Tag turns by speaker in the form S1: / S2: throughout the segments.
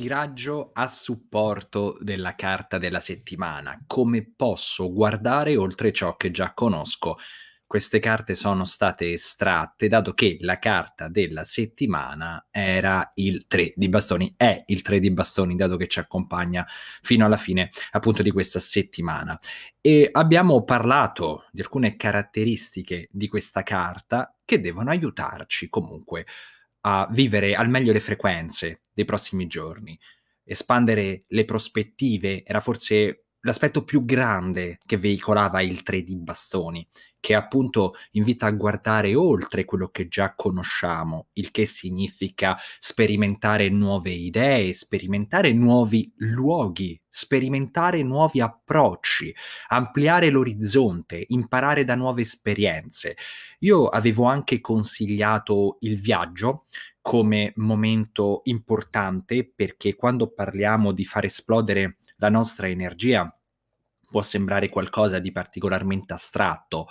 S1: tiraggio a supporto della carta della settimana. Come posso guardare oltre ciò che già conosco? Queste carte sono state estratte dato che la carta della settimana era il 3 di bastoni, è il 3 di bastoni dato che ci accompagna fino alla fine appunto di questa settimana. E abbiamo parlato di alcune caratteristiche di questa carta che devono aiutarci comunque a vivere al meglio le frequenze dei prossimi giorni, espandere le prospettive era forse l'aspetto più grande che veicolava il 3 d bastoni che appunto invita a guardare oltre quello che già conosciamo, il che significa sperimentare nuove idee, sperimentare nuovi luoghi, sperimentare nuovi approcci, ampliare l'orizzonte, imparare da nuove esperienze. Io avevo anche consigliato il viaggio come momento importante perché quando parliamo di far esplodere la nostra energia, può sembrare qualcosa di particolarmente astratto.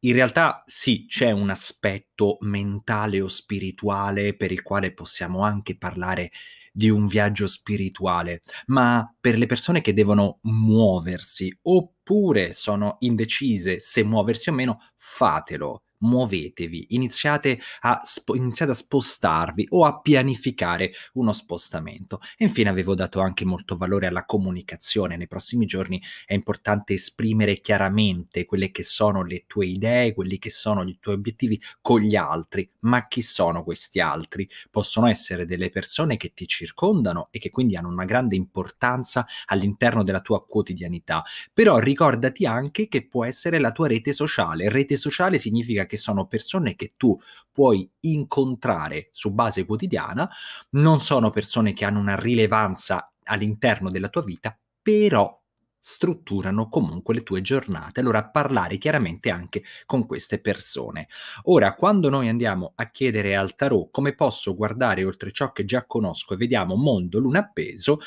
S1: In realtà sì, c'è un aspetto mentale o spirituale per il quale possiamo anche parlare di un viaggio spirituale, ma per le persone che devono muoversi oppure sono indecise se muoversi o meno, fatelo muovetevi, iniziate a, sp- iniziate a, spostarvi o a pianificare uno spostamento. E infine avevo dato anche molto valore alla comunicazione. Nei prossimi giorni è importante esprimere chiaramente quelle che sono le tue idee, quelli che sono i tuoi obiettivi con gli altri. Ma chi sono questi altri? Possono essere delle persone che ti circondano e che quindi hanno una grande importanza all'interno della tua quotidianità. Però ricordati anche che può essere la tua rete sociale. Rete sociale significa che sono persone che tu puoi incontrare su base quotidiana, non sono persone che hanno una rilevanza all'interno della tua vita, però strutturano comunque le tue giornate. Allora parlare chiaramente anche con queste persone. Ora, quando noi andiamo a chiedere al tarot come posso guardare oltre ciò che già conosco e vediamo mondo, luna, peso,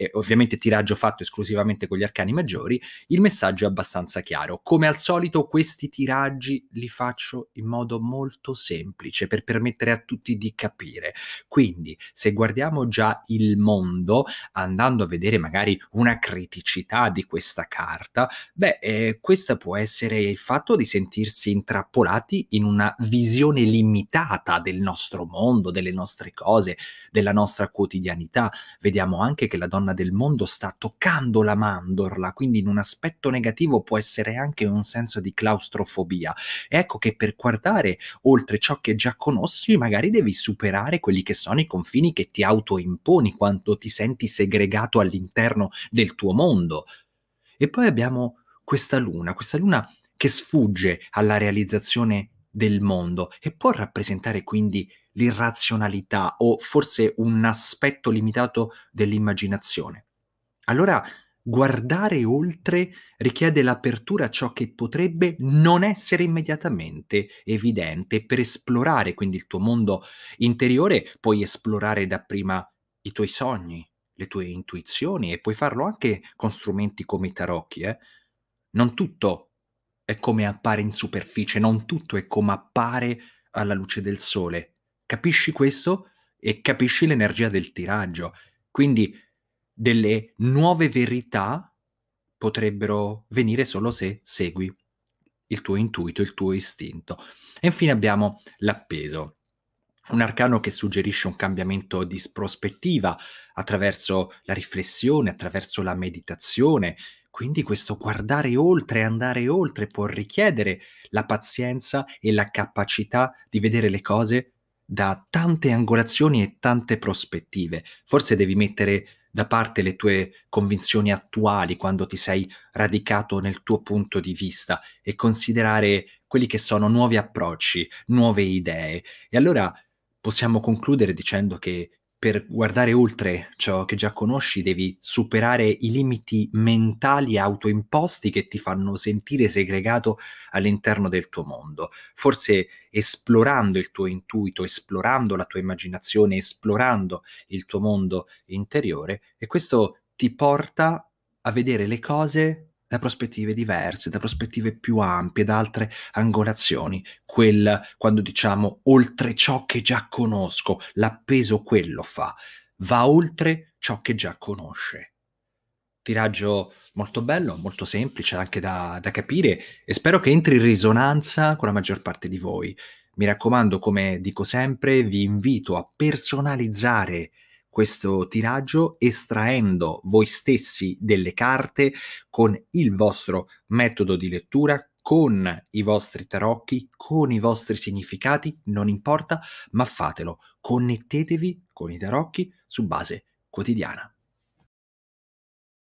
S1: eh, ovviamente tiraggio fatto esclusivamente con gli arcani maggiori, il messaggio è abbastanza chiaro. Come al solito questi tiraggi li faccio in modo molto semplice per permettere a tutti di capire. Quindi se guardiamo già il mondo, andando a vedere magari una criticità di questa carta, beh, eh, questa può essere il fatto di sentirsi intrappolati in una visione limitata del nostro mondo, delle nostre cose, della nostra quotidianità. Vediamo anche che la donna zona del mondo sta toccando la mandorla, quindi in un aspetto negativo può essere anche un senso di claustrofobia. E ecco che per guardare oltre ciò che già conosci, magari devi superare quelli che sono i confini che ti autoimponi quando ti senti segregato all'interno del tuo mondo. E poi abbiamo questa luna, questa luna che sfugge alla realizzazione del mondo e può rappresentare quindi l'irrazionalità o forse un aspetto limitato dell'immaginazione. Allora guardare oltre richiede l'apertura a ciò che potrebbe non essere immediatamente evidente. Per esplorare quindi il tuo mondo interiore puoi esplorare dapprima i tuoi sogni, le tue intuizioni e puoi farlo anche con strumenti come i tarocchi. Eh? Non tutto è come appare in superficie, non tutto è come appare alla luce del sole. Capisci questo e capisci l'energia del tiraggio. Quindi delle nuove verità potrebbero venire solo se segui il tuo intuito, il tuo istinto. E infine abbiamo l'appeso, un arcano che suggerisce un cambiamento di prospettiva attraverso la riflessione, attraverso la meditazione. Quindi questo guardare oltre, andare oltre può richiedere la pazienza e la capacità di vedere le cose da tante angolazioni e tante prospettive. Forse devi mettere da parte le tue convinzioni attuali quando ti sei radicato nel tuo punto di vista e considerare quelli che sono nuovi approcci, nuove idee. E allora possiamo concludere dicendo che per guardare oltre ciò che già conosci devi superare i limiti mentali autoimposti che ti fanno sentire segregato all'interno del tuo mondo. Forse esplorando il tuo intuito, esplorando la tua immaginazione, esplorando il tuo mondo interiore e questo ti porta a vedere le cose da prospettive diverse, da prospettive più ampie, da altre angolazioni. Quel, quando diciamo oltre ciò che già conosco, l'appeso quello fa, va oltre ciò che già conosce. Tiraggio molto bello, molto semplice anche da, da capire e spero che entri in risonanza con la maggior parte di voi. Mi raccomando, come dico sempre, vi invito a personalizzare questo tiraggio estraendo voi stessi delle carte con il vostro metodo di lettura, con i vostri tarocchi, con i vostri significati, non importa, ma fatelo. Connettetevi con i tarocchi su base quotidiana.